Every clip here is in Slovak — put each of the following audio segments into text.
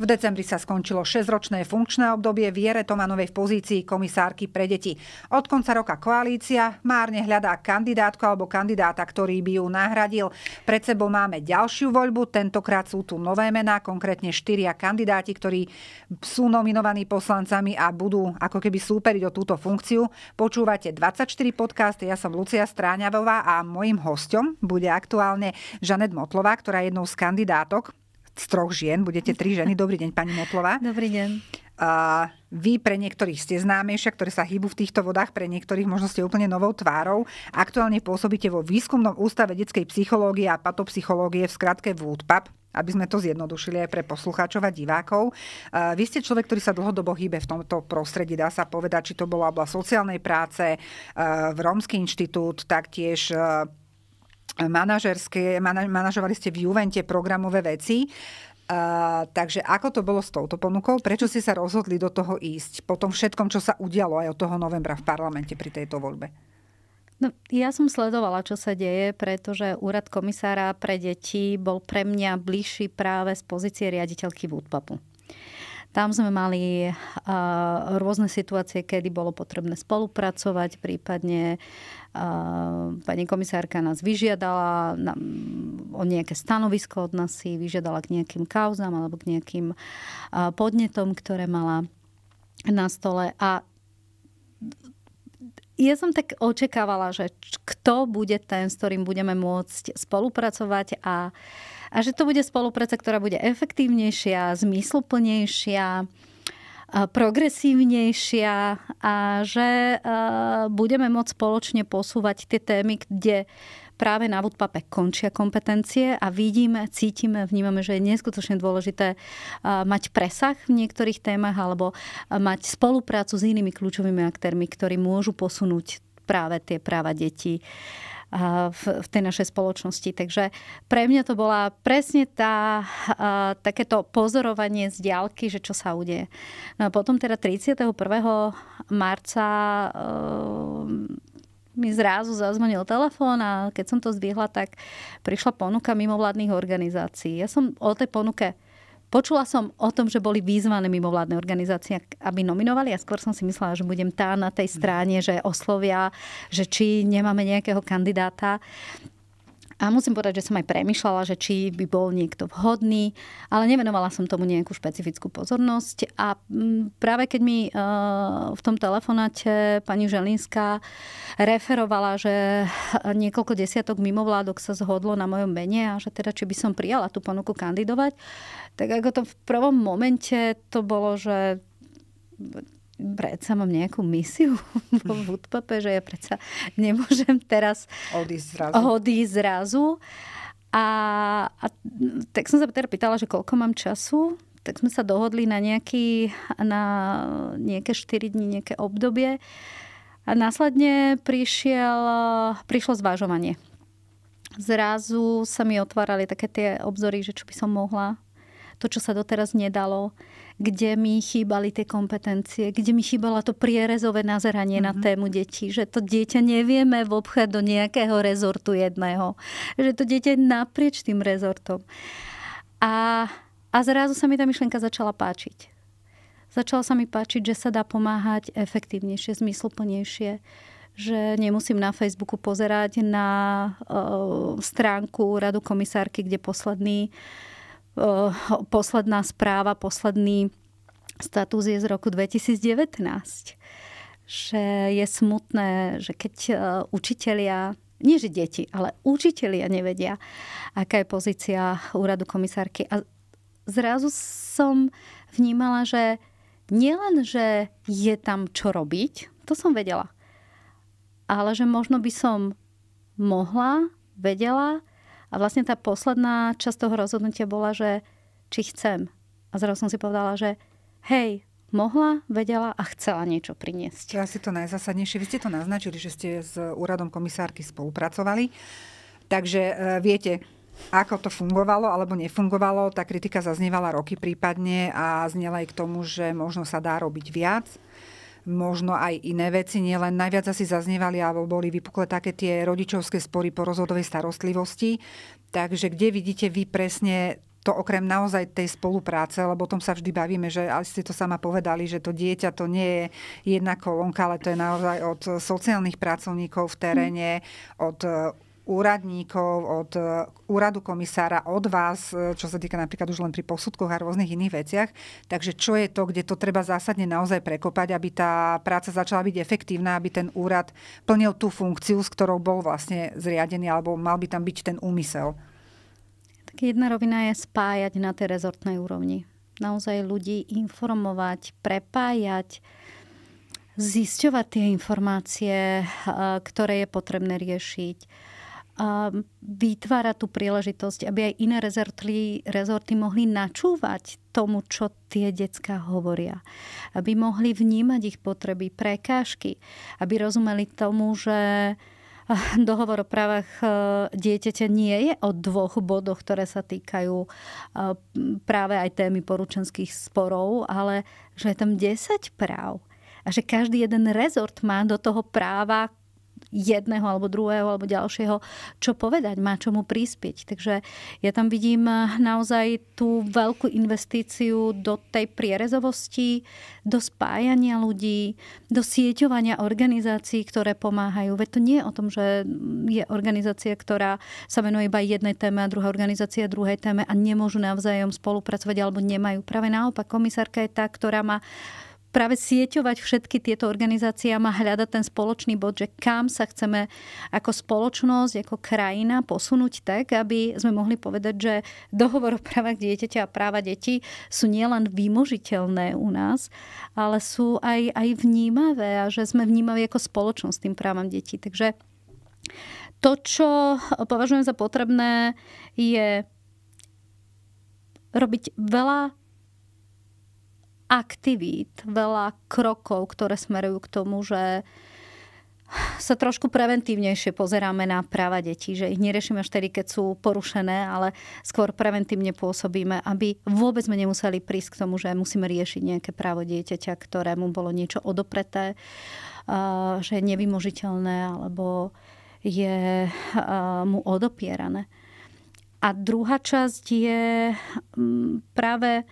V decembri sa skončilo 6-ročné funkčné obdobie Viere Tomanovej v pozícii komisárky pre deti. Od konca roka koalícia márne hľadá kandidátku alebo kandidáta, ktorý by ju nahradil. Pred sebou máme ďalšiu voľbu, tentokrát sú tu nové mená, konkrétne štyria kandidáti, ktorí sú nominovaní poslancami a budú ako keby súperiť o túto funkciu. Počúvate 24 podcast. ja som Lucia Stráňavová a mojim hostom bude aktuálne Žanet Motlová, ktorá je jednou z kandidátok z troch žien, budete tri ženy. Dobrý deň, pani Motlova. Dobrý deň. Uh, vy pre niektorých ste známejšia, ktoré sa hýbu v týchto vodách, pre niektorých možno ste úplne novou tvárou. Aktuálne pôsobíte vo výskumnom ústave detskej psychológie a patopsychológie v skratke VUDPAP aby sme to zjednodušili aj pre poslucháčov a divákov. vy ste človek, ktorý sa dlhodobo hýbe v tomto prostredí, dá sa povedať, či to bola oblasť sociálnej práce, v Rómsky inštitút, taktiež manažerské, manažovali ste v Juvente programové veci. Uh, takže ako to bolo s touto ponukou? Prečo ste sa rozhodli do toho ísť? Po tom všetkom, čo sa udialo aj od toho novembra v parlamente pri tejto voľbe? No, ja som sledovala, čo sa deje, pretože úrad komisára pre deti bol pre mňa bližší práve z pozície riaditeľky Woodpapu. Tam sme mali rôzne situácie, kedy bolo potrebné spolupracovať, prípadne pani komisárka nás vyžiadala na, o nejaké stanovisko od nás si vyžiadala k nejakým kauzám alebo k nejakým podnetom, ktoré mala na stole a ja som tak očakávala, že kto bude ten, s ktorým budeme môcť spolupracovať a uh, a že to bude spolupráca, ktorá bude efektívnejšia, zmysluplnejšia, progresívnejšia a že e, budeme môcť spoločne posúvať tie témy, kde práve na Woodpape končia kompetencie a vidíme, cítime, vnímame, že je neskutočne dôležité e, mať presah v niektorých témach alebo e, mať spoluprácu s inými kľúčovými aktérmi, ktorí môžu posunúť práve tie práva detí v, v tej našej spoločnosti. Takže pre mňa to bola presne tá, takéto pozorovanie z diálky, že čo sa udeje. No a potom teda 31. marca e, mi zrazu zazvonil telefón a keď som to zdvihla, tak prišla ponuka mimovládnych organizácií. Ja som o tej ponuke Počula som o tom, že boli vyzvané mimovládne organizácie, aby nominovali a skôr som si myslela, že budem tá na tej strane, že oslovia, že či nemáme nejakého kandidáta. A musím povedať, že som aj premyšľala, že či by bol niekto vhodný, ale nevenovala som tomu nejakú špecifickú pozornosť. A mm, práve keď mi eh, v tom telefonáte pani Želinská referovala, že eh, niekoľko desiatok mimovládok sa zhodlo na mojom mene a že teda či by som prijala tú ponuku kandidovať, tak ako to v prvom momente to bolo, že predsa mám nejakú misiu vo Woodpape, že ja predsa nemôžem teraz odísť zrazu. Odísť zrazu. A, a tak som sa teda pýtala, že koľko mám času, tak sme sa dohodli na, nejaký, na nejaké 4 dní, nejaké obdobie. A následne prišiel, prišlo zvážovanie. Zrazu sa mi otvárali také tie obzory, že čo by som mohla to, čo sa doteraz nedalo, kde mi chýbali tie kompetencie, kde mi chýbala to prierezové nazeranie mm-hmm. na mhm. tému detí, že to dieťa nevieme obchať do nejakého rezortu jedného, že to dieťa je naprieč tým rezortom. A, a zrazu sa mi tá myšlienka začala páčiť. Začala sa mi páčiť, že sa dá pomáhať efektívnejšie, zmysluplnejšie, že nemusím na Facebooku pozerať na uh, stránku radu komisárky, kde posledný uh, Eh, posledná správa, posledný status je z roku 2019. Že je smutné, že keď eh, učitelia nie že deti, ale učitelia nevedia, aká je pozícia úradu komisárky. A zrazu som vnímala, že nielen, že je tam čo robiť, to som vedela, ale že možno by som mohla, vedela a vlastne tá posledná časť toho rozhodnutia bola, že či chcem. A zrazu som si povedala, že hej, mohla, vedela a chcela niečo priniesť. To asi to najzásadnejšie. Vy ste to naznačili, že ste s úradom komisárky spolupracovali. Takže e, viete, ako to fungovalo alebo nefungovalo. Tá kritika zaznievala roky prípadne a znela aj k tomu, že možno sa dá robiť viac možno aj iné veci, nielen najviac asi zaznievali alebo boli vypukle také tie rodičovské spory po rozhodovej starostlivosti. Takže kde vidíte vy presne to okrem naozaj tej spolupráce, lebo o tom sa vždy bavíme, že ale ste to sama povedali, že to dieťa to nie je jedna kolónka, ale to je naozaj od sociálnych pracovníkov v teréne, od úradníkov, od e, úradu komisára, od vás, e, čo sa týka napríklad už len pri posudkoch a rôznych iných veciach. Takže čo je to, kde to treba zásadne naozaj prekopať, aby tá práca začala byť efektívna, aby ten úrad plnil tú funkciu, s ktorou bol vlastne zriadený, alebo mal by tam byť ten úmysel? Tak jedna rovina je spájať na tej rezortnej úrovni. Naozaj ľudí informovať, prepájať, zisťovať tie informácie, e, ktoré je potrebné riešiť vytvára tú príležitosť, aby aj iné rezorty, rezorty mohli načúvať tomu, čo tie decka hovoria. Aby mohli vnímať ich potreby, prekážky. Aby rozumeli tomu, že dohovor o právach e, dieťaťa nie je o dvoch bodoch, ktoré sa týkajú e, práve aj témy poručenských sporov, ale že je tam 10 práv. A že každý jeden rezort má do toho práva jedného alebo druhého alebo ďalšieho, čo povedať, má čomu prispieť. Takže ja tam vidím eh, naozaj tú veľkú investíciu do tej prierezovosti, do spájania ľudí, do sieťovania organizácií, ktoré pomáhajú. Veď to nie je o tom, že je organizácia, ktorá sa venuje iba jednej téme a druhá organizácia druhej téme a nemôžu navzájom spolupracovať alebo nemajú. Práve naopak, komisárka je tá, ktorá má práve sieťovať všetky tieto organizácie a hľadať ten spoločný bod, že kam sa chceme ako spoločnosť, ako krajina posunúť tak, aby sme mohli povedať, že dohovor o právach dieťaťa a práva detí sú nielen vymožiteľné u nás, ale sú aj, aj vnímavé a že sme vnímaví ako spoločnosť tým právam detí. Takže to, čo považujem za potrebné, je robiť veľa aktivít, veľa krokov, ktoré smerujú k tomu, že sa trošku preventívnejšie pozeráme na práva detí, že ich neriešime až tedy, keď sú porušené, ale skôr preventívne pôsobíme, aby vôbec sme nemuseli prísť k tomu, že musíme riešiť nejaké právo dieťaťa, ktorému bolo niečo odopreté, že je nevymožiteľné alebo je mu odopierané. A druhá časť je práve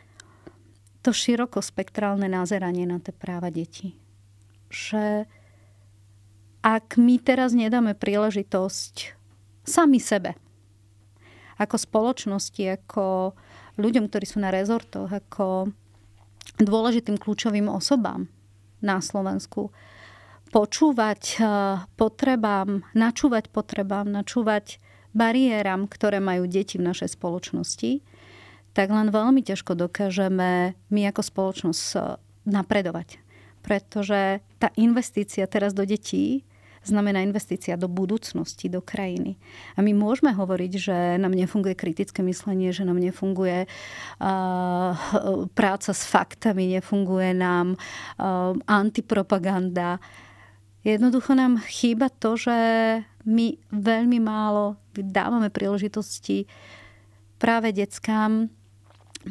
to širokospektrálne názeranie na tie práva detí. Že ak my teraz nedáme príležitosť sami sebe, ako spoločnosti, ako ľuďom, ktorí sú na rezortoch, ako dôležitým kľúčovým osobám na Slovensku, počúvať eh, potrebám, načúvať potrebám, načúvať bariéram, ktoré majú deti v našej spoločnosti, tak len veľmi ťažko dokážeme my ako spoločnosť eh, napredovať. Pretože tá investícia teraz do detí znamená investícia do budúcnosti, do krajiny. A my môžeme hovoriť, že nám nefunguje kritické myslenie, že nám nefunguje uh, práca s faktami, nefunguje nám uh, antipropaganda. Jednoducho nám chýba to, že my veľmi málo dávame príležitosti práve deckám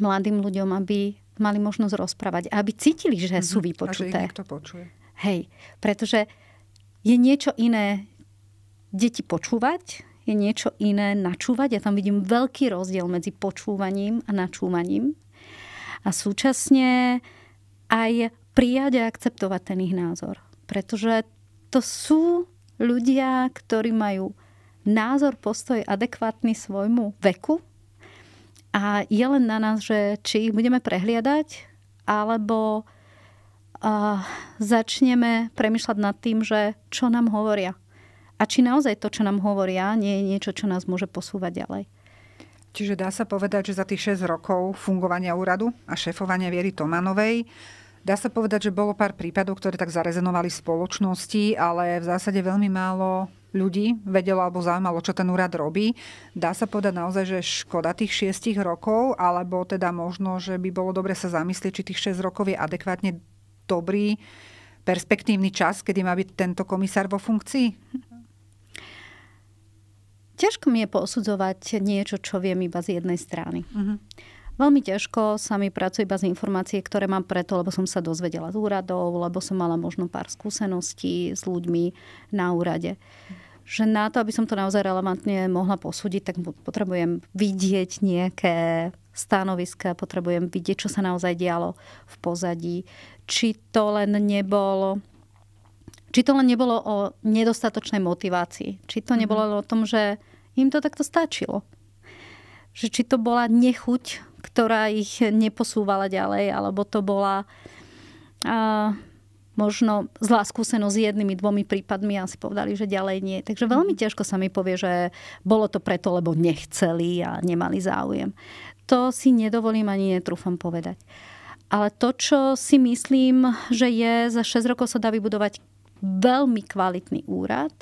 mladým ľuďom, aby mali možnosť rozprávať a aby cítili, že mhm, sú vypočuté. A že ich niekto počuje. Hej, pretože je niečo iné deti počúvať, je niečo iné načúvať. Ja tam vidím veľký rozdiel medzi počúvaním a načúvaním. A súčasne aj prijať a akceptovať ten ich názor. Pretože to sú ľudia, ktorí majú názor, postoj adekvátny svojmu veku, a je len na nás, že či ich budeme prehliadať, alebo uh, začneme premyšľať nad tým, že čo nám hovoria. A či naozaj to, čo nám hovoria, nie je niečo, čo nás môže posúvať ďalej. Čiže dá sa povedať, že za tých 6 rokov fungovania úradu a šéfovania Viery Tomanovej Dá sa povedať, že bolo pár prípadov, ktoré tak zarezenovali v spoločnosti, ale v zásade veľmi málo ľudí vedelo alebo zaujímalo, čo ten úrad robí. Dá sa povedať naozaj, že škoda tých šiestich rokov, alebo teda možno, že by bolo dobre sa zamyslieť, či tých 6 rokov je adekvátne dobrý perspektívny čas, kedy má byť tento komisár vo funkcii? Ťažko mi je posudzovať niečo, čo viem iba z jednej strany. Uh-huh. Veľmi ťažko sa mi pracuje iba z informácie, ktoré mám preto, lebo som sa dozvedela z úradov, lebo som mala možno pár skúseností s ľuďmi na úrade že na to, aby som to naozaj relevantne mohla posúdiť, tak potrebujem vidieť nejaké stanoviska, potrebujem vidieť, čo sa naozaj dialo v pozadí. Či to len nebolo či to len nebolo o nedostatočnej motivácii. Či to mhm. nebolo o tom, že im to takto stačilo. Že či to bola nechuť ktorá ich neposúvala ďalej, alebo to bola a, možno zlá skúsenosť s jednými, dvomi prípadmi a si povedali, že ďalej nie. Takže veľmi mhm. ťažko sa mi povie, že bolo to preto, lebo nechceli a nemali záujem. To si nedovolím ani netrúfam povedať. Ale to, čo si myslím, že je, za 6 rokov sa dá vybudovať veľmi kvalitný úrad.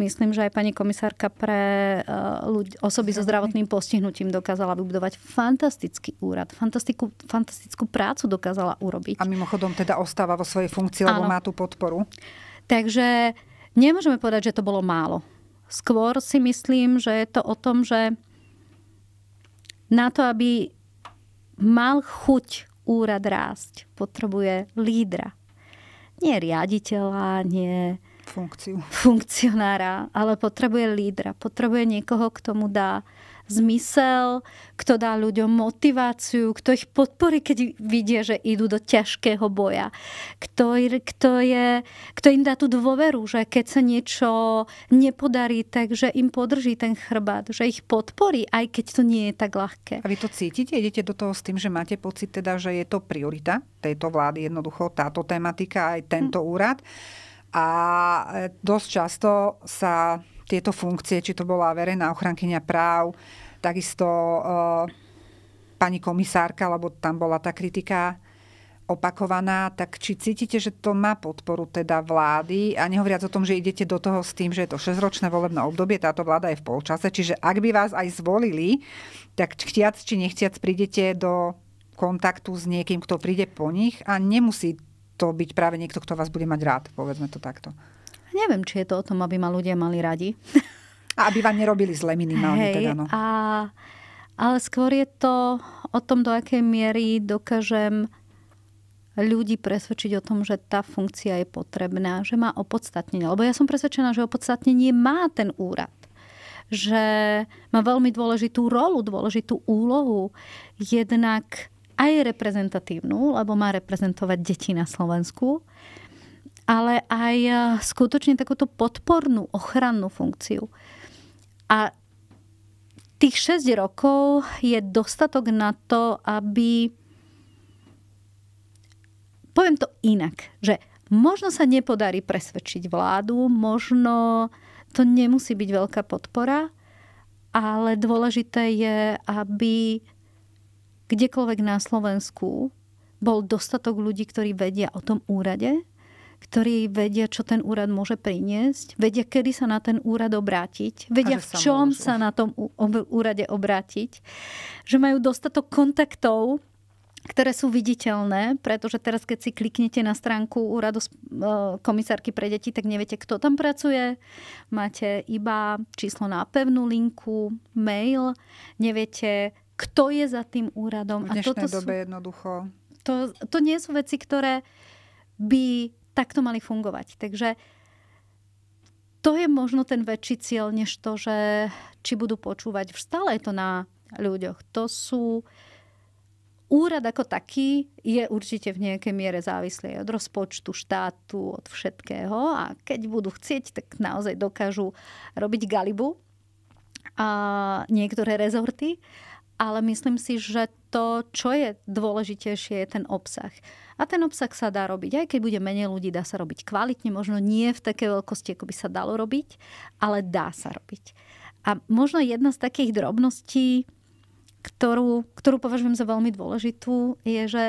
Myslím, že aj pani komisárka pre e, ľudí, osoby so zdravotným postihnutím dokázala vybudovať fantastický úrad. Fantastickú, fantastickú prácu dokázala urobiť. A mimochodom teda ostáva vo svojej funkcii, lebo ano. má tú podporu. Takže nemôžeme povedať, že to bolo málo. Skôr si myslím, že je to o tom, že na to, aby mal chuť úrad rásť, potrebuje lídra, nie riaditeľa, nie Funkciu. funkcionára, ale potrebuje lídra, potrebuje niekoho, kto mu dá zmysel, kto dá ľuďom motiváciu, kto ich podporí, keď vidie, že idú do ťažkého boja. Kto, kto, je, kto im dá tú dôveru, že keď sa niečo nepodarí, takže im podrží ten chrbát, že ich podporí, aj keď to nie je tak ľahké. A vy to cítite? Idete do toho s tým, že máte pocit teda, že je to priorita tejto vlády, jednoducho táto tematika, aj tento hm. úrad. A e, dosť často sa tieto funkcie, či to bola verejná ochrankyňa práv, takisto e, pani komisárka, lebo tam bola tá kritika opakovaná, tak či cítite, že to má podporu teda vlády a nehovoriac o tom, že idete do toho s tým, že je to 6-ročné volebné obdobie, táto vláda je v polčase, čiže ak by vás aj zvolili, tak chtiac či nechtiac prídete do kontaktu s niekým, kto príde po nich a nemusí to byť práve niekto, kto vás bude mať rád, povedzme to takto. Neviem, či je to o tom, aby ma ľudia mali radi. A aby vám nerobili zle minimálne. Hej, teda, no. a, ale skôr je to o tom, do akej miery dokážem ľudí presvedčiť o tom, že tá funkcia je potrebná, že má opodstatnenie. Lebo ja som presvedčená, že opodstatnenie má ten úrad že má veľmi dôležitú rolu, dôležitú úlohu. Jednak aj reprezentatívnu, lebo má reprezentovať deti na Slovensku, ale aj e, skutočne takúto podpornú, ochrannú funkciu. A tých 6 rokov je dostatok na to, aby... Poviem to inak, že možno sa nepodarí presvedčiť vládu, možno to nemusí byť veľká podpora, ale dôležité je, aby kdekoľvek na Slovensku bol dostatok ľudí, ktorí vedia o tom úrade, ktorí vedia, čo ten úrad môže priniesť, vedia, kedy sa na ten úrad obrátiť, vedia, v čom sa na tom úrade obrátiť, že majú dostatok kontaktov, ktoré sú viditeľné, pretože teraz, keď si kliknete na stránku úradu e, komisárky pre deti, tak neviete, kto tam pracuje. Máte iba číslo na pevnú linku, mail, neviete, kto je za tým úradom. V dnešnej A toto dobe sú, jednoducho. To, to nie sú veci, ktoré by takto mali fungovať. Takže to je možno ten väčší cieľ, než to, že či budú počúvať. Stále je to na ľuďoch. To sú... Úrad ako taký je určite v nejakej miere závislý od rozpočtu štátu, od všetkého a keď budú chcieť, tak naozaj dokážu robiť galibu a niektoré rezorty ale myslím si, že to, čo je dôležitejšie, je ten obsah. A ten obsah sa dá robiť, aj keď bude menej ľudí, dá sa robiť kvalitne, možno nie v takej veľkosti, ako by sa dalo robiť, ale dá sa robiť. A možno jedna z takých drobností, ktorú, ktorú považujem za veľmi dôležitú, je, že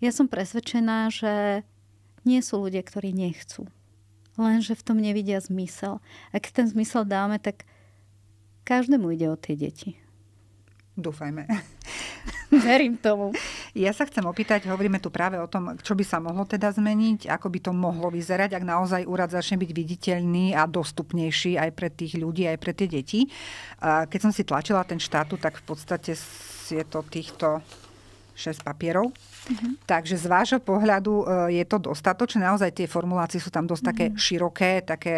ja som presvedčená, že nie sú ľudia, ktorí nechcú. Lenže v tom nevidia zmysel. A keď ten zmysel dáme, tak každému ide o tie deti. Dúfajme. Verím tomu. Ja sa chcem opýtať, hovoríme tu práve o tom, čo by sa mohlo teda zmeniť, ako by to mohlo vyzerať, ak naozaj úrad začne byť viditeľný a dostupnejší aj pre tých ľudí, aj pre tie deti. Keď som si tlačila ten štátu, tak v podstate je to týchto 6 papierov. Mm-hmm. Takže z vášho pohľadu e, je to dostatočné. Naozaj tie formulácie sú tam dosť mm-hmm. také mhm. široké, také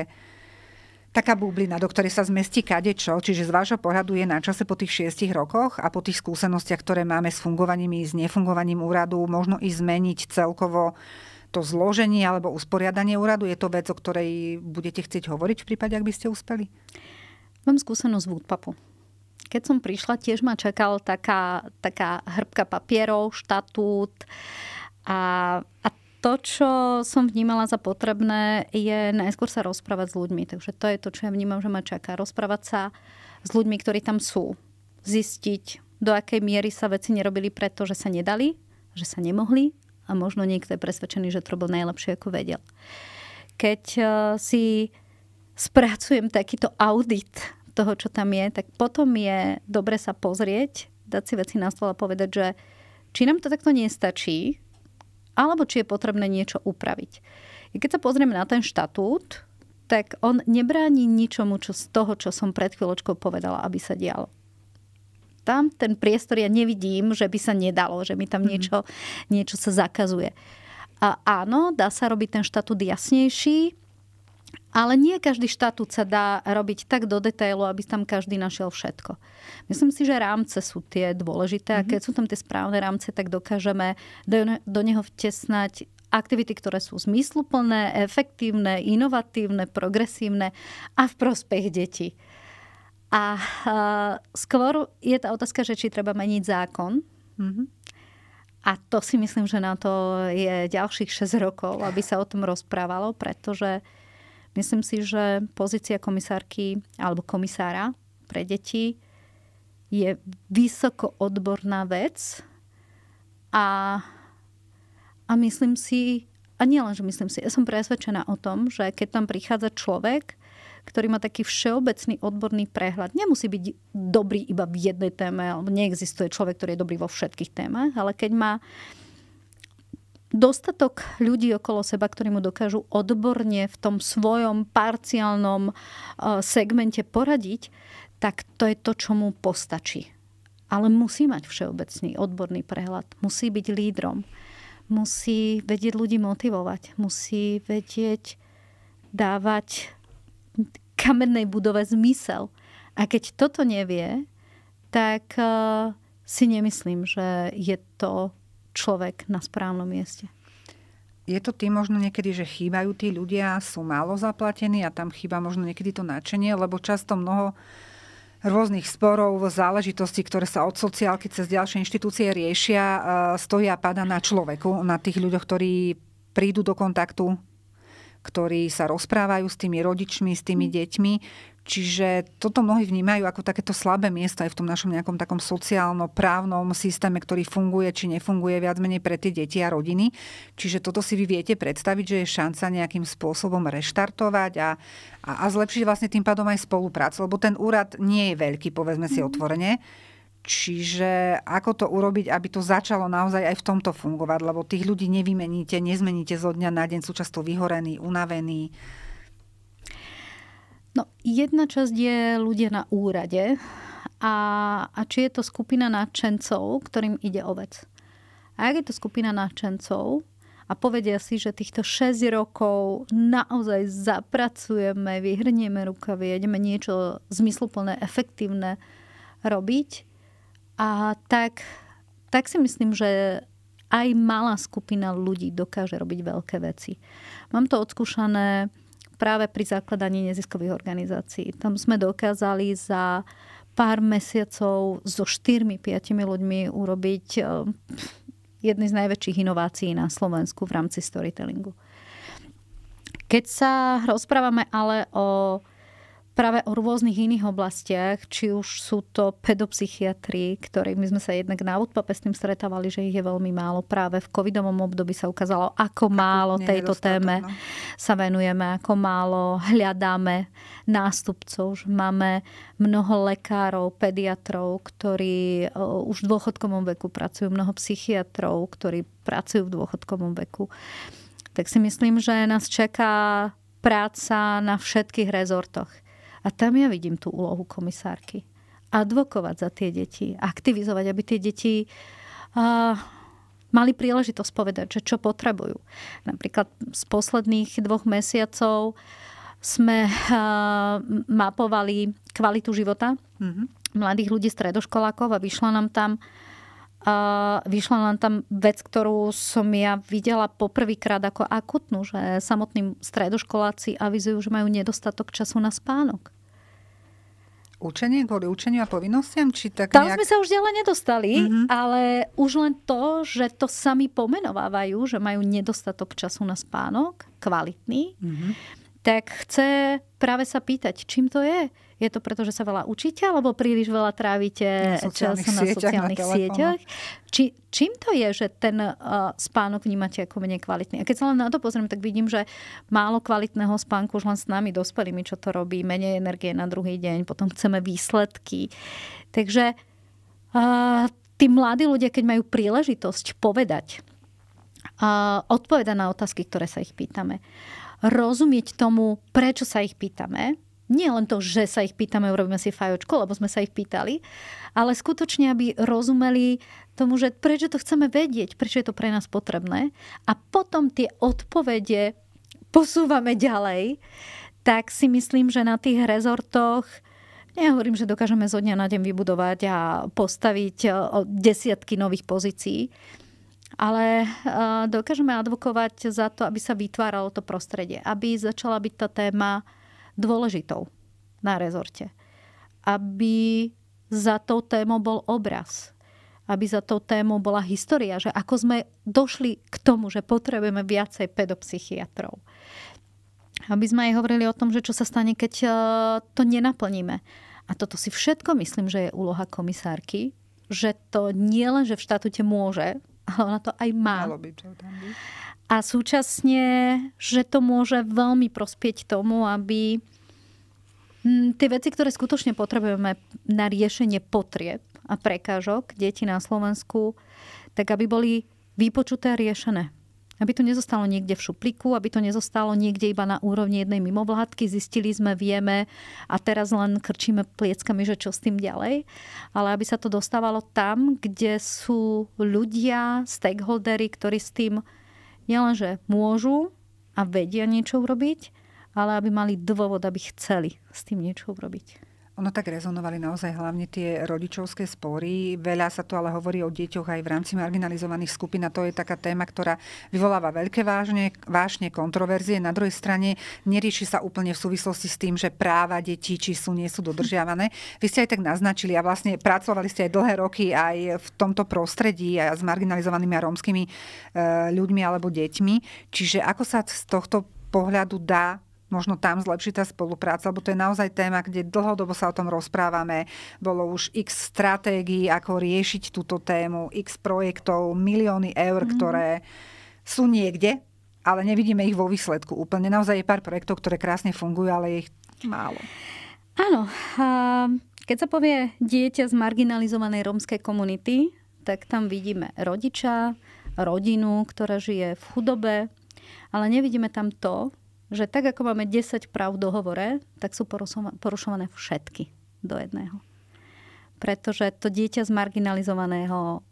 taká bublina, do ktorej sa zmestí kadečo, čiže z vášho pohľadu je na čase po tých šiestich rokoch a po tých skúsenostiach, ktoré máme s fungovaním i s nefungovaním úradu, možno i zmeniť celkovo to zloženie alebo usporiadanie úradu? Je to vec, o ktorej budete chcieť hovoriť v prípade, ak by ste uspeli? Mám skúsenosť v Woodpapu. Keď som prišla, tiež ma čakal taká, taká hrbka papierov, štatút a, a to, čo som vnímala za potrebné, je najskôr sa rozprávať s ľuďmi. Takže to je to, čo ja vnímam, že ma čaká. Rozprávať sa s ľuďmi, ktorí tam sú. Zistiť, do akej miery sa veci nerobili preto, že sa nedali, že sa nemohli a možno niekto je presvedčený, že to bol najlepšie, ako vedel. Keď eh, si spracujem takýto audit toho, čo tam je, tak potom je dobre sa pozrieť, dať si veci na stôl a povedať, že či nám to takto nestačí, alebo či je potrebné niečo upraviť. Keď sa pozrieme na ten štatút, tak on nebráni ničomu čo z toho, čo som pred chvíľočkou povedala, aby sa dialo tam ten priestor ja nevidím, že by sa nedalo, že mi tam mhm. niečo, niečo sa zakazuje. A áno, dá sa robiť ten štatút jasnejší, ale nie každý štatút sa dá robiť tak do detailu, aby tam každý našiel všetko. Myslím si, že rámce sú tie dôležité a keď mhm. sú tam tie správne rámce, tak dokážeme do neho vtesnať aktivity, ktoré sú zmysluplné, efektívne, inovatívne, progresívne a v prospech detí. A uh, skôr je tá otázka, že či treba meniť zákon. Mm-hmm. A to si myslím, že na to je ďalších 6 rokov, aby sa o tom rozprávalo, pretože uh, Myslím si, že pozícia komisárky alebo komisára pre deti je vysoko odborná vec a, a myslím si, a nie len že myslím si, ja som presvedčená o tom, že keď tam prichádza človek, ktorý má taký všeobecný odborný prehľad, nemusí byť dobrý iba v jednej téme, alebo neexistuje človek, ktorý je dobrý vo všetkých témach, ale keď má uh, dostatok ľudí okolo seba, ktorí mu dokážu odborne v tom svojom parciálnom e, segmente poradiť, tak to je to, čo mu postačí. Ale musí mať všeobecný odborný prehľad, musí byť lídrom, musí vedieť ľudí motivovať, musí vedieť dávať kamennej budove zmysel. A keď toto nevie, tak e, si nemyslím, že je to človek na správnom mieste? je to tým možno niekedy, že chýbajú tí ľudia, sú málo zaplatení a tam chýba možno niekedy to nadšenie, lebo často mnoho rôznych sporov, záležitostí, ktoré sa od sociálky cez ďalšie inštitúcie riešia, e, stojí a pada na človeku, na tých ľuďoch, ktorí prídu do kontaktu ktorí sa rozprávajú s tými rodičmi, s tými mhm. deťmi, Čiže toto mnohí vnímajú ako takéto slabé miesto aj v tom našom nejakom takom sociálno-právnom systéme, ktorý funguje či nefunguje viac menej pre tie deti a rodiny. Čiže toto si vy viete predstaviť, že je šanca nejakým spôsobom reštartovať a, a, a zlepšiť vlastne tým pádom aj spoluprácu, lebo ten úrad nie je veľký, povedzme si mm-hmm. otvorene. Čiže ako to urobiť, aby to začalo naozaj aj v tomto fungovať, lebo tých ľudí nevymeníte, nezmeníte zo dňa na deň, sú často vyhorení, unavení No, jedna časť je ľudia na úrade a, a či je to skupina nadšencov, ktorým ide o vec. A ak je to skupina nadšencov a povedia si, že týchto 6 rokov naozaj zapracujeme, vyhrnieme rukavy, ideme niečo zmysluplné, efektívne robiť, a tak, tak si myslím, že aj malá skupina ľudí dokáže robiť veľké veci. Mám to odskúšané práve pri zakladaní neziskových organizácií. Tam sme dokázali za pár mesiacov so 4-5 ľuďmi urobiť eh, jedny z najväčších inovácií na Slovensku v rámci storytellingu. Keď sa rozprávame ale o práve o rôznych iných oblastiach, či už sú to pedopsychiatri, ktorými sme sa jednak na útpape s tým stretávali, že ich je veľmi málo. Práve v covidovom období sa ukázalo, ako málo ako tejto téme no. sa venujeme, ako málo hľadáme nástupcov, že máme mnoho lekárov, pediatrov, ktorí e, už v dôchodkovom veku pracujú, mnoho psychiatrov, ktorí pracujú v dôchodkovom veku. Tak si myslím, že nás čaká práca na všetkých rezortoch. A tam ja vidím tú úlohu komisárky. Advokovať za tie deti, aktivizovať, aby tie deti uh, mali príležitosť povedať, že čo potrebujú. Napríklad z posledných dvoch mesiacov sme uh, mapovali kvalitu života mm-hmm. mladých ľudí, stredoškolákov a vyšla nám tam a vyšla nám tam vec, ktorú som ja videla poprvýkrát ako akutnú, že samotní stredoškoláci avizujú, že majú nedostatok času na spánok. Učenie kvôli učeniu a povinnostiam? Či tak Tam nejak... sme sa už ďalej nedostali, mm-hmm. ale už len to, že to sami pomenovávajú, že majú nedostatok času na spánok, kvalitný. Mm-hmm tak chce práve sa pýtať, čím to je. Je to preto, že sa veľa učíte, alebo príliš veľa trávite čas na sociálnych na sieťach? Či, čím to je, že ten uh, spánok vnímate ako menej kvalitný? A keď sa len na to pozriem, tak vidím, že málo kvalitného spánku už len s nami dospelými, čo to robí, menej energie na druhý deň, potom chceme výsledky. Takže uh, tí mladí ľudia, keď majú príležitosť povedať, uh, odpovedať na otázky, ktoré sa ich pýtame. Uh, rozumieť tomu, prečo sa ich pýtame. Nie len to, že sa ich pýtame, urobíme si fajočko, lebo sme sa ich pýtali, ale skutočne, aby rozumeli tomu, že prečo to chceme vedieť, prečo je to pre nás potrebné. A potom tie odpovede posúvame ďalej, tak si myslím, že na tých rezortoch ja hovorím, že dokážeme zo dňa na deň vybudovať a postaviť desiatky nových pozícií ale e, dokážeme advokovať za to, aby sa vytváralo to prostredie, aby začala byť tá téma dôležitou na rezorte, aby za tou témou bol obraz, aby za tou témou bola história, že ako sme došli k tomu, že potrebujeme viacej pedopsychiatrov. Aby sme aj hovorili o tom, že čo sa stane, keď e, to nenaplníme. A toto si všetko myslím, že je úloha komisárky, že to nie len, že v štátute môže ale ona to aj má. Malo by to tam byť. A súčasne, že to môže veľmi prospieť tomu, aby mm, tie veci, ktoré skutočne potrebujeme na riešenie potrieb a prekážok detí na Slovensku, tak aby boli vypočuté a riešené aby to nezostalo niekde v šupliku, aby to nezostalo niekde iba na úrovni jednej mimovládky. Zistili sme, vieme a teraz len krčíme plieckami, že čo s tým ďalej. Ale aby sa to dostávalo tam, kde sú ľudia, stakeholdery, ktorí s tým nielenže môžu a vedia niečo urobiť, ale aby mali dôvod, aby chceli s tým niečo urobiť. Ono tak rezonovali naozaj hlavne tie rodičovské spory. Veľa sa tu ale hovorí o deťoch aj v rámci marginalizovaných skupín a to je taká téma, ktorá vyvoláva veľké vážne, vážne kontroverzie. Na druhej strane nerieši sa úplne v súvislosti s tým, že práva detí či sú nie sú dodržiavané. Vy ste aj tak naznačili a vlastne pracovali ste aj dlhé roky aj v tomto prostredí a s marginalizovanými a rómskymi eh, ľuďmi alebo deťmi. Čiže ako sa z tohto pohľadu dá možno tam zlepšiť tá spolupráca, lebo to je naozaj téma, kde dlhodobo sa o tom rozprávame. Bolo už x stratégií, ako riešiť túto tému, x projektov, milióny eur, mm. ktoré sú niekde, ale nevidíme ich vo výsledku úplne. Naozaj je pár projektov, ktoré krásne fungujú, ale ich málo. Áno. Keď sa povie dieťa z marginalizovanej rómskej komunity, tak tam vidíme rodiča, rodinu, ktorá žije v chudobe, ale nevidíme tam to, že tak ako máme 10 práv v dohovore, tak sú porušované všetky do jedného. Pretože to dieťa z marginalizovaného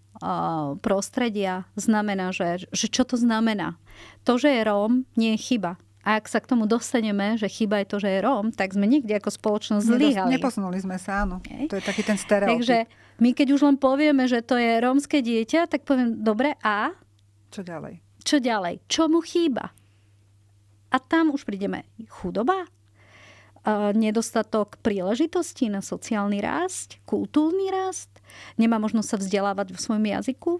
prostredia znamená, že, že čo to znamená. To, že je Róm, nie je chyba. A ak sa k tomu dostaneme, že chyba je to, že je Róm, tak sme niekde ako spoločnosť zlyhali. Neposunuli sme sa, áno. Okay. To je taký ten stereotyp. Takže my keď už len povieme, že to je rómske dieťa, tak poviem, dobre, a? Čo ďalej? Čo ďalej? Čo mu chýba? A tam už prídeme chudoba, nedostatok príležitostí na sociálny rast, kultúrny rast, nemá možnosť sa vzdelávať v svojom jazyku,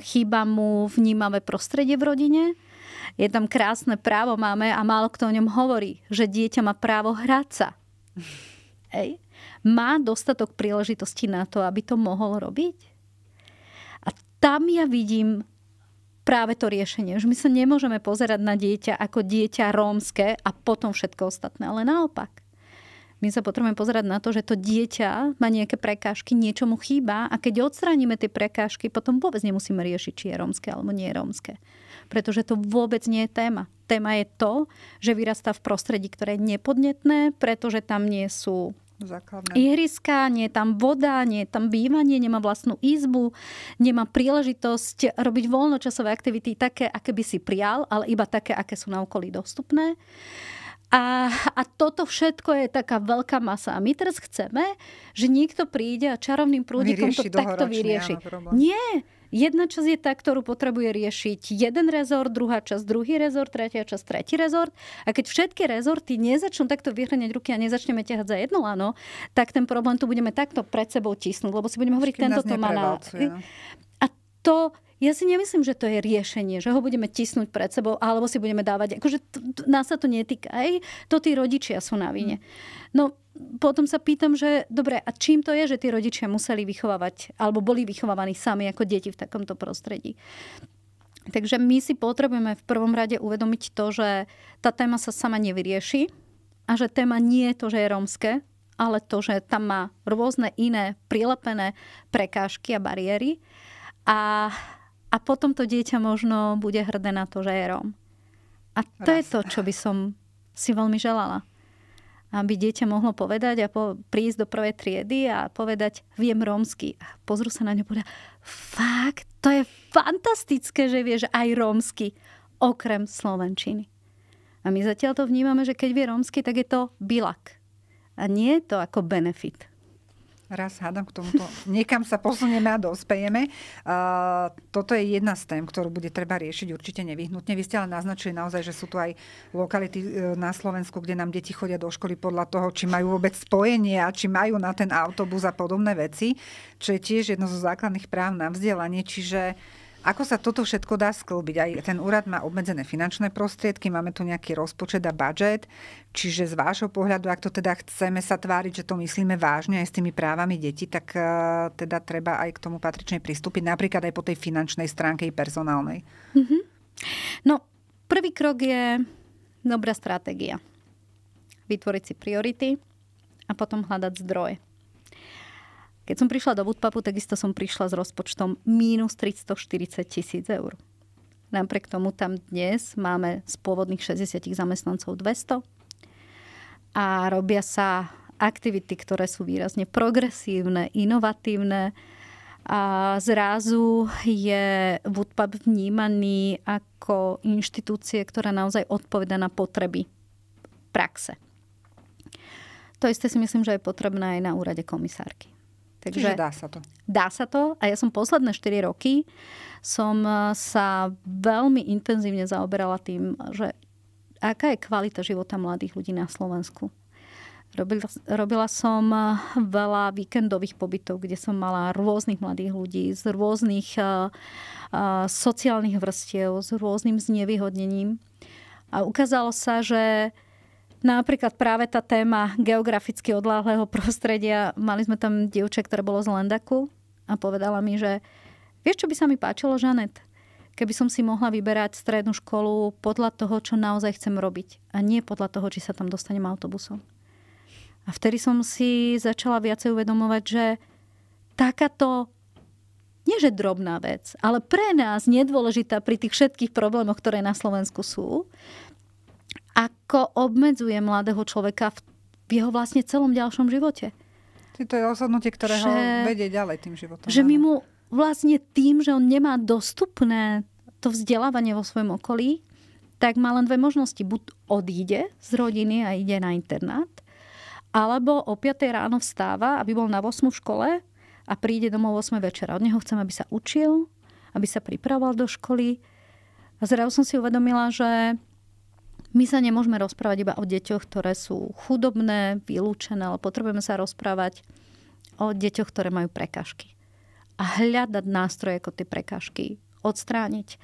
chýba mu vnímavé prostredie v rodine, je tam krásne právo máme a málo kto o ňom hovorí, že dieťa má právo hrať sa. Ej? Má dostatok príležitosti na to, aby to mohol robiť? A tam ja vidím práve to riešenie. Už my sa nemôžeme pozerať na dieťa ako dieťa rómske a potom všetko ostatné, ale naopak. My sa potrebujeme pozerať na to, že to dieťa má nejaké prekážky, niečo mu chýba a keď odstraníme tie prekážky, potom vôbec nemusíme riešiť, či je rómske alebo nie je rómske. Pretože to vôbec nie je téma. Téma je to, že vyrastá v prostredí, ktoré je nepodnetné, pretože tam nie sú Základné. Ihriska, nie je tam voda, nie je tam bývanie, nemá vlastnú izbu, nemá príležitosť robiť voľnočasové aktivity také, aké by si prial, ale iba také, aké sú na okolí dostupné. A, a toto všetko je taká veľká masa. A my teraz chceme, že niekto príde a čarovným prúdikom to takto vyrieši. Nie, Jedna časť je tá, ktorú potrebuje riešiť jeden rezort, druhá časť druhý rezort, tretia časť tretí rezort. A keď všetky rezorty nezačnú takto vyhrňať ruky a nezačneme ťahať za jedno lano, tak ten problém tu budeme takto pred sebou tisnúť, lebo si budeme hovoriť, tento to má na... A to ja si nemyslím, že to je riešenie, že ho budeme tisnúť pred sebou, alebo si budeme dávať, akože t- t- nás sa to netýka, aj to tí rodičia sú na vine. Mm. No potom sa pýtam, že dobre, a čím to je, že tí rodičia museli vychovávať alebo boli vychovávaní sami ako deti v takomto prostredí? Takže my si potrebujeme v prvom rade uvedomiť to, že tá téma sa sama nevyrieši a že téma nie je to, že je rómske, ale to, že tam má rôzne iné prilepené prekážky a bariéry. A, a potom to dieťa možno bude hrdé na to, že je Róm. A to Raz. je to, čo by som si veľmi želala aby dieťa mohlo povedať a po, prísť do prvej triedy a povedať, viem rómsky. A pozrú sa na ňu a povedia, fakt, to je fantastické, že vieš aj rómsky, okrem slovenčiny. A my zatiaľ to vnímame, že keď vie rómsky, tak je to bilak. A nie je to ako benefit raz hádam k tomuto, niekam sa posunieme a dospejeme. Uh, toto je jedna z tém, ktorú bude treba riešiť určite nevyhnutne. Vy ste ale naznačili naozaj, že sú tu aj lokality e, na Slovensku, kde nám deti chodia do školy podľa toho, či majú vôbec spojenie a či majú na ten autobus a podobné veci, čo je tiež jedno zo základných práv na vzdelanie. Čiže ako sa toto všetko dá sklbiť? Aj ten úrad má obmedzené finančné prostriedky, máme tu nejaký rozpočet a budžet, čiže z vášho pohľadu, ak to teda chceme sa tváriť, že to myslíme vážne aj s tými právami detí, tak e, teda treba aj k tomu patrične pristúpiť, napríklad aj po tej finančnej stránke i personálnej. Mm-hmm. No, prvý krok je dobrá stratégia. Vytvoriť si priority a potom hľadať zdroje. Keď som prišla do Budpapu, takisto som prišla s rozpočtom mínus 340 tisíc eur. Napriek tomu tam dnes máme z pôvodných 60 zamestnancov 200 a robia sa aktivity, ktoré sú výrazne progresívne, inovatívne a zrazu je Woodpub vnímaný ako inštitúcie, ktorá naozaj odpoveda na potreby praxe. To isté si myslím, že je potrebné aj na úrade komisárky. Takže Čiže dá sa to. Dá sa to a ja som posledné 4 roky som eh, sa veľmi intenzívne zaoberala tým, že aká je kvalita života mladých ľudí na Slovensku. Robila, robila som eh, veľa víkendových pobytov, kde som mala rôznych mladých ľudí z rôznych uh, uh, sociálnych vrstiev, s rôznym znevýhodnením. A ukázalo sa, že uh, Napríklad práve tá téma geograficky odláhleho prostredia. Mali sme tam dievče, ktoré bolo z Lendaku a povedala mi, že vieš, čo by sa mi páčilo, Žanet? Keby som si mohla vyberať strednú školu podľa toho, čo naozaj chcem robiť a nie podľa toho, či sa tam dostanem autobusom. A vtedy som si začala viacej uvedomovať, že takáto nie že drobná vec, ale pre nás nedôležitá pri tých všetkých problémoch, ktoré na Slovensku sú, ako obmedzuje mladého človeka v, v jeho vlastne celom ďalšom živote. To je rozhodnutie, ktoré že, ho vedie ďalej tým životom. Že my mu vlastne tým, že on nemá dostupné to vzdelávanie vo svojom okolí, tak má len dve možnosti. Buď odíde z rodiny a ide na internát, alebo o 5 ráno vstáva, aby bol na 8 v škole a príde domov 8 večera. Od neho chcem, aby sa učil, aby sa pripravoval do školy. A zrazu som si uvedomila, že my sa nemôžeme rozprávať iba o deťoch, ktoré sú chudobné, vylúčené, ale potrebujeme sa rozprávať o deťoch, ktoré majú prekažky. A hľadať nástroje, ako tie prekažky odstrániť.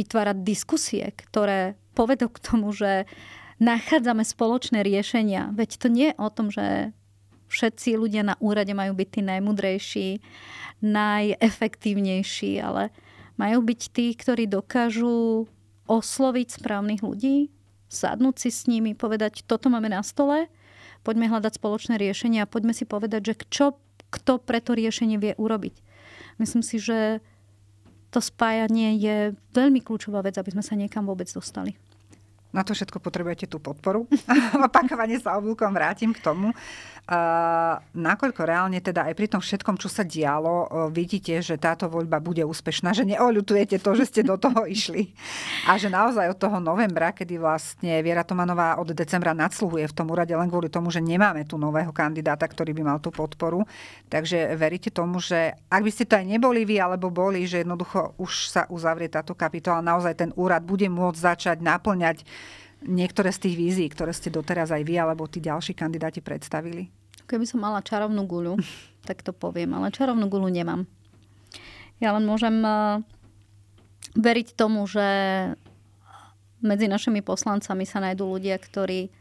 Vytvárať diskusie, ktoré povedú k tomu, že nachádzame spoločné riešenia. Veď to nie je o tom, že všetci ľudia na úrade majú byť tí najmudrejší, najefektívnejší, ale majú byť tí, ktorí dokážu osloviť správnych ľudí, sadnúť si s nimi, povedať, toto máme na stole, poďme hľadať spoločné riešenie a poďme si povedať, že čo, kto pre to riešenie vie urobiť. Myslím si, že to spájanie je veľmi kľúčová vec, aby sme sa niekam vôbec dostali. Na to všetko potrebujete tú podporu. Opakovane sa oblúkom vrátim k tomu. Uh, nakoľko reálne teda aj pri tom všetkom, čo sa dialo, uh, vidíte, že táto voľba bude úspešná, že neoľutujete to, že ste do toho išli. A že naozaj od toho novembra, kedy vlastne Viera Tomanová od decembra nadsluhuje v tom úrade len kvôli tomu, že nemáme tu nového kandidáta, ktorý by mal tú podporu. Takže veríte tomu, že ak by ste to aj neboli vy, alebo boli, že jednoducho už sa uzavrie táto kapitola, naozaj ten úrad bude môcť začať naplňať niektoré z tých vízií, ktoré ste doteraz aj vy alebo tí ďalší kandidáti predstavili? Keby som mala čarovnú guľu, tak to poviem, ale čarovnú guľu nemám. Ja len môžem e, veriť tomu, že medzi našimi poslancami sa nájdú ľudia, ktorí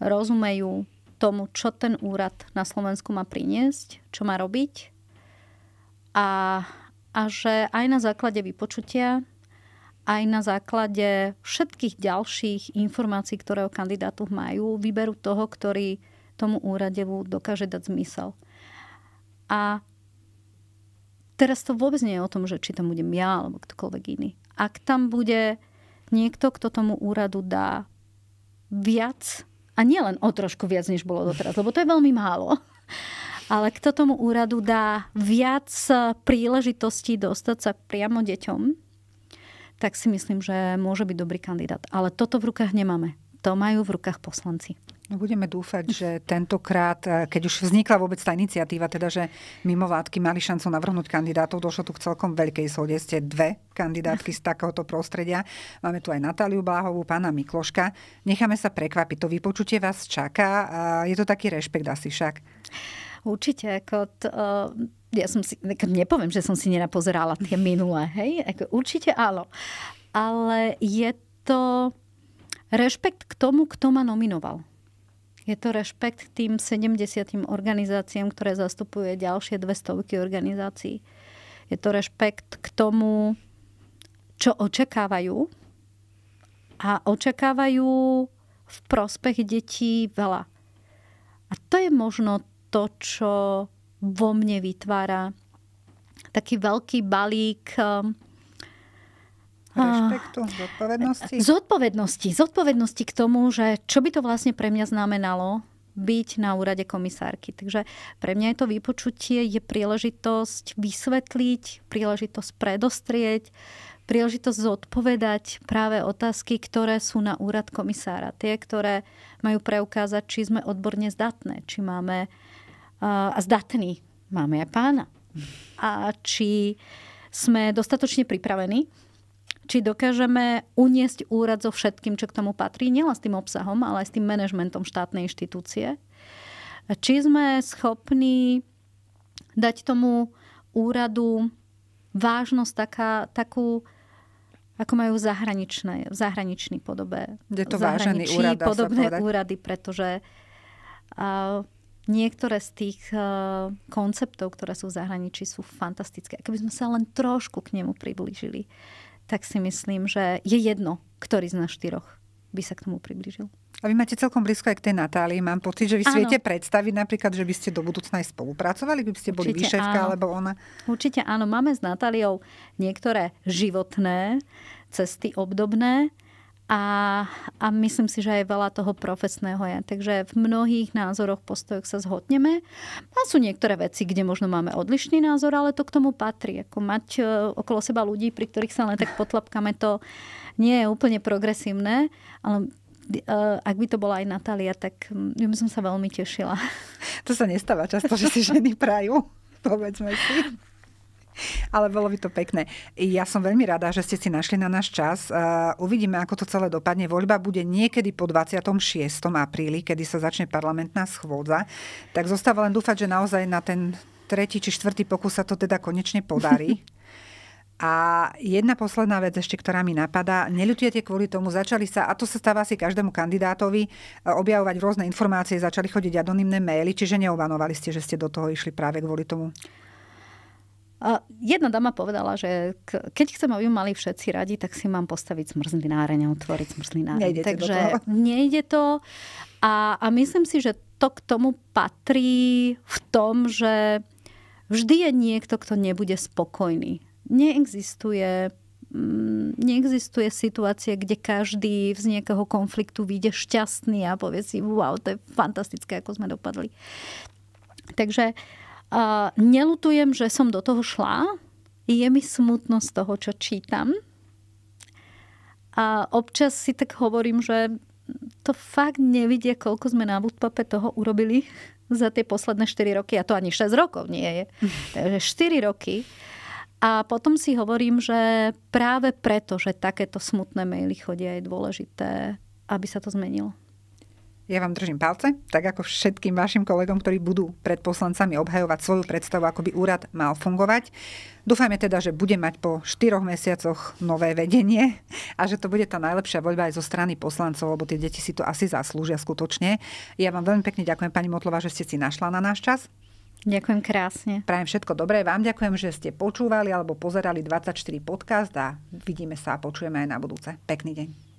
rozumejú tomu, čo ten úrad na Slovensku má priniesť, čo má robiť a, a že aj na základe vypočutia aj na základe všetkých ďalších informácií, ktoré o kandidátoch majú, vyberú toho, ktorý tomu úradevu dokáže dať zmysel. A teraz to vôbec nie je o tom, že či tam budem ja alebo ktokoľvek iný. Ak tam bude niekto, kto tomu úradu dá viac, a nielen o trošku viac, než bolo doteraz, lebo to je veľmi málo, ale kto tomu úradu dá viac príležitostí dostať sa priamo deťom, tak si myslím, že môže byť dobrý kandidát. Ale toto v rukách nemáme. To majú v rukách poslanci. No budeme dúfať, že tentokrát, e, keď už vznikla vôbec tá iniciatíva, teda že vládky mali šancu navrhnúť kandidátov, došlo tu k celkom veľkej zhode, ste dve kandidátky z takéhoto prostredia. Máme tu aj Natáliu Bláhovú, pána Mikloška. Necháme sa prekvapiť, to vypočutie vás čaká je to taký rešpekt asi však. Určite, ako to, eh, ja som si, nepoviem, že som si nenapozerala tie minulé, hej? Ako, určite áno. Ale je to rešpekt k tomu, kto ma nominoval. Je to rešpekt k tým 70 organizáciám, ktoré zastupuje ďalšie 200 organizácií. Je to rešpekt k tomu, čo očakávajú. A očakávajú v prospech detí veľa. A to je možno to, čo vo mne vytvára taký veľký balík um, Rešpektu, zodpovednosti? Zodpovednosti. Zodpovednosti k tomu, že čo by to vlastne pre mňa znamenalo byť na úrade komisárky. Takže pre mňa je to vypočutie, je príležitosť vysvetliť, príležitosť predostrieť, príležitosť zodpovedať práve otázky, ktoré sú na úrad komisára. Tie, ktoré majú preukázať, či sme odborne zdatné, či máme uh, a zdatní. Máme aj pána. A či sme dostatočne pripravení, či dokážeme uniesť úrad so všetkým, čo k tomu patrí, nielen s tým obsahom, ale aj s tým manažmentom štátnej inštitúcie. Či sme schopní dať tomu úradu vážnosť taká, takú, ako majú zahraničné, v zahraničnej podobe. Je to vážený úrad, podobné úrady, pretože uh, Niektoré z tých uh, konceptov, ktoré sú v zahraničí, sú fantastické. Keby sme sa len trošku k nemu priblížili, tak si myslím, že je jedno, ktorý z nás štyroch by sa k tomu priblížil. A vy máte celkom blízko aj k tej Natálii. Mám pocit, že vy si viete predstaviť napríklad, že by ste do budúcna aj spolupracovali, by ste boli Určite áno. alebo ona. Určite áno. Máme s Natáliou niektoré životné cesty obdobné a, a myslím si, že aj veľa toho profesného je. Takže v mnohých názoroch, postojoch sa zhodneme. A sú niektoré veci, kde možno máme odlišný názor, ale to k tomu patrí. Ako mať e, okolo seba ľudí, pri ktorých sa len tak potlapkáme, to nie je úplne progresívne, ale e, ak by to bola aj Natália, tak mm, ja by som sa veľmi tešila. To sa nestáva často, že si ženy prajú, povedzme si. Ale bolo by to pekné. Ja som veľmi rada, že ste si našli na náš čas. E, uvidíme, ako to celé dopadne. Voľba bude niekedy po 26. apríli, kedy sa začne parlamentná schôdza. Tak zostáva len dúfať, že naozaj na ten tretí či štvrtý pokus sa to teda konečne podarí. A jedna posledná vec ešte, ktorá mi napadá. Neľutujete kvôli tomu, začali sa, a to sa stáva si každému kandidátovi, e, objavovať rôzne informácie, začali chodiť anonimné maily, čiže neobanovali ste, že ste do toho išli práve kvôli tomu. Jedna dama povedala, že keď chcem, aby mali všetci radi, tak si mám postaviť smrzlináreň a otvoriť smrzlináreň. Nejde Takže nejde to. A, a myslím si, že to k tomu patrí v tom, že vždy je niekto, kto nebude spokojný. Neexistuje mm, neexistuje situácia, kde každý z nejakého konfliktu vyjde šťastný a povie si, wow, to je fantastické, ako sme dopadli. Takže uh, nelutujem, že som do toho šla. Je mi smutno z toho, čo čítam. A občas si tak hovorím, že to fakt nevidia, koľko sme na Woodpape toho urobili za tie posledné 4 roky. A to ani 6 rokov nie je. Takže 4 roky. A potom si hovorím, že práve preto, že takéto smutné maily chodia, je dôležité, aby sa to zmenilo. Ja vám držím palce, tak ako všetkým vašim kolegom, ktorí budú pred poslancami obhajovať svoju predstavu, ako by úrad mal fungovať. Dúfajme teda, že bude mať po štyroch mesiacoch nové vedenie a že to bude tá najlepšia voľba aj zo strany poslancov, lebo tie deti si to asi zaslúžia skutočne. Ja vám veľmi pekne ďakujem, pani Motlova, že ste si našla na náš čas. Ďakujem krásne. Prajem všetko dobré. Vám ďakujem, že ste počúvali alebo pozerali 24 podcast a vidíme sa a počujeme aj na budúce. Pekný deň.